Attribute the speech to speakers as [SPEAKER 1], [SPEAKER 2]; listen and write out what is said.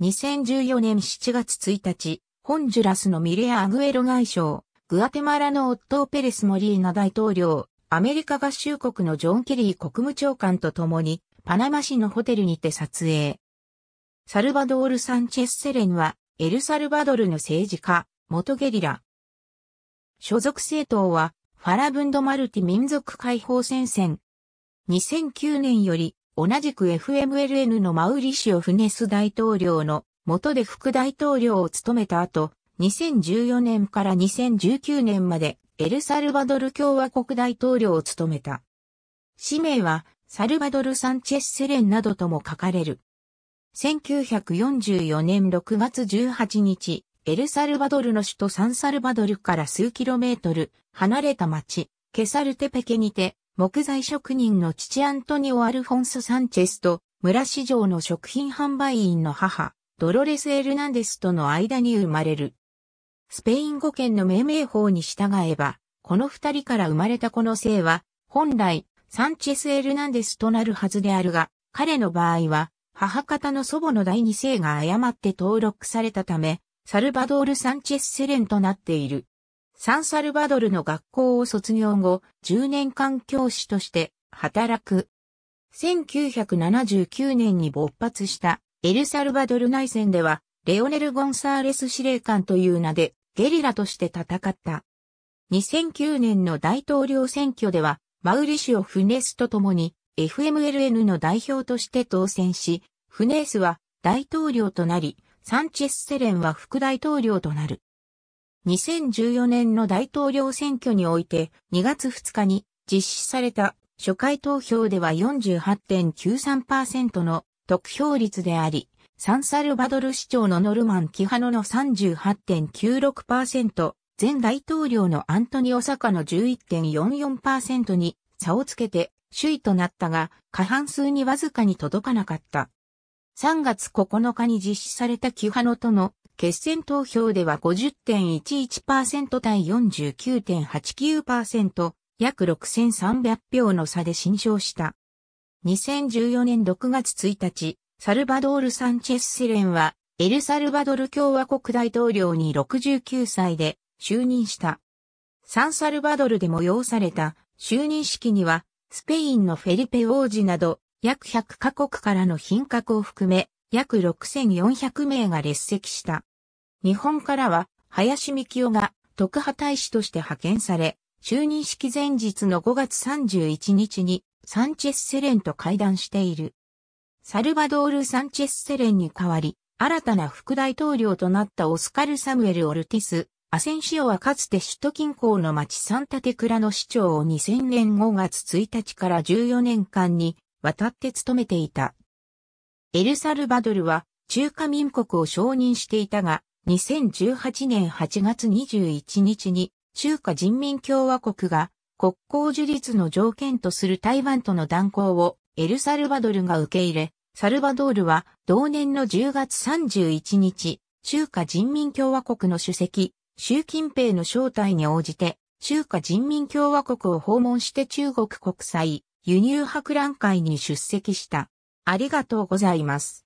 [SPEAKER 1] 2014年7月1日、ホンジュラスのミレア・アグエロ外相、グアテマラのオットー・ペレス・モリーナ大統領、アメリカ合衆国のジョン・ケリー国務長官と共に、パナマ市のホテルにて撮影。サルバドール・サンチェス・セレンは、エルサルバドルの政治家、元ゲリラ。所属政党は、ファラブンド・マルティ民族解放戦線。2009年より、同じく FMLN のマウリシオ・フネス大統領の元で副大統領を務めた後、2014年から2019年までエルサルバドル共和国大統領を務めた。氏名はサルバドル・サンチェス・セレンなどとも書かれる。1944年6月18日、エルサルバドルの首都サンサルバドルから数キロメートル離れた町、ケサルテペケにて木材職人の父アントニオ・アルフォンソ・サンチェスと村市場の食品販売員の母、ドロレス・エルナンデスとの間に生まれる。スペイン語圏の命名法に従えば、この二人から生まれたこの姓は、本来、サンチェス・エルナンデスとなるはずであるが、彼の場合は、母方の祖母の第二姓が誤って登録されたため、サルバドール・サンチェス・セレンとなっている。サンサルバドルの学校を卒業後、10年間教師として働く。1979年に勃発したエルサルバドル内戦では、レオネル・ゴンサーレス司令官という名でゲリラとして戦った。2009年の大統領選挙では、マウリシオ・フネスと共に FMLN の代表として当選し、フネスは大統領となり、サンチェス・セレンは副大統領となる。2014年の大統領選挙において2月2日に実施された初回投票では48.93%の得票率であり、サンサルバドル市長のノルマン・キハノの38.96%、前大統領のアントニオ・サカの11.44%に差をつけて首位となったが、過半数にわずかに届かなかった。3月9日に実施されたキハノとの決選投票では50.11%対49.89%、約6300票の差で新勝した。2014年6月1日、サルバドール・サンチェス・セレンは、エルサルバドル共和国大統領に69歳で就任した。サンサルバドルで催された就任式には、スペインのフェリペ王子など、約100カ国からの品格を含め、約6400名が列席した。日本からは、林美清が特派大使として派遣され、就任式前日の5月31日にサンチェス・セレンと会談している。サルバドール・サンチェス・セレンに代わり、新たな副大統領となったオスカル・サムエル・オルティス、アセンシオはかつて首都近郊の町サンタテクラの市長を2000年5月1日から14年間にわたって務めていたエルサルバドルは中華民国を承認していたが、2018年8月21日に中華人民共和国が国交樹立の条件とする台湾との断交をエルサルバドルが受け入れ、サルバドールは同年の10月31日、中華人民共和国の主席、習近平の招待に応じて、中華人民共和国を訪問して中国国際輸入博覧会に出席した。ありがとうございます。